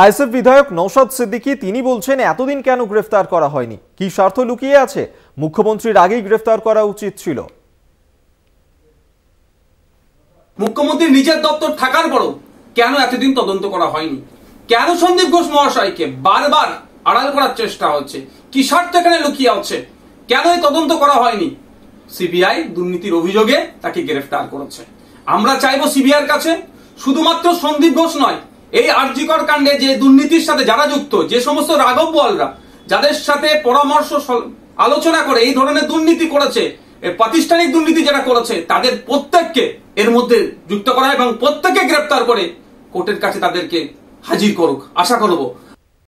ISF বিধায়ক নৌশাদ সিদ্দিকী তিনি বলছেন এতদিন কেন গ্রেফতার করা হয়নি কি স্বার্থ লুকিয়ে আছে মুখ্যমন্ত্রীর আগেই গ্রেফতার করা উচিত ছিল মুখ্যমন্ত্রী নিজের দপ্তর থাকার পরও কেন এতদিন তদন্ত করা হয়নি কেন সন্দীপ ঘোষ মহাশয়কে বারবার আড়াল করার চেষ্টা হচ্ছে কি স্বার্থ এখানে লুকিয়ে আছে কেন এই তদন্ত করা হয়নি সিবিআই দুর্নীতির অভিযোগে তাকে গ্রেফতার করেছে আমরা চাইবো সিবিআইর কাছে শুধুমাত্র সন্দীপ ঘোষ নয় এই আরজিকর কাণ্ডে যে দুর্নীতির সাথে যারা যুক্ত যে সমস্ত রাঘব বলরা যাদের সাথে পরামর্শ আলোচনা করে এই ধরনের দুর্নীতি করেছে প্রাতিষ্ঠানিক দুর্নীতি যারা করেছে তাদের প্রত্যেককে এর মধ্যে যুক্ত করা এবং প্রত্যেককে গ্রেপ্তার করে কোর্টের কাছে তাদেরকে হাজির করুক আশা করবো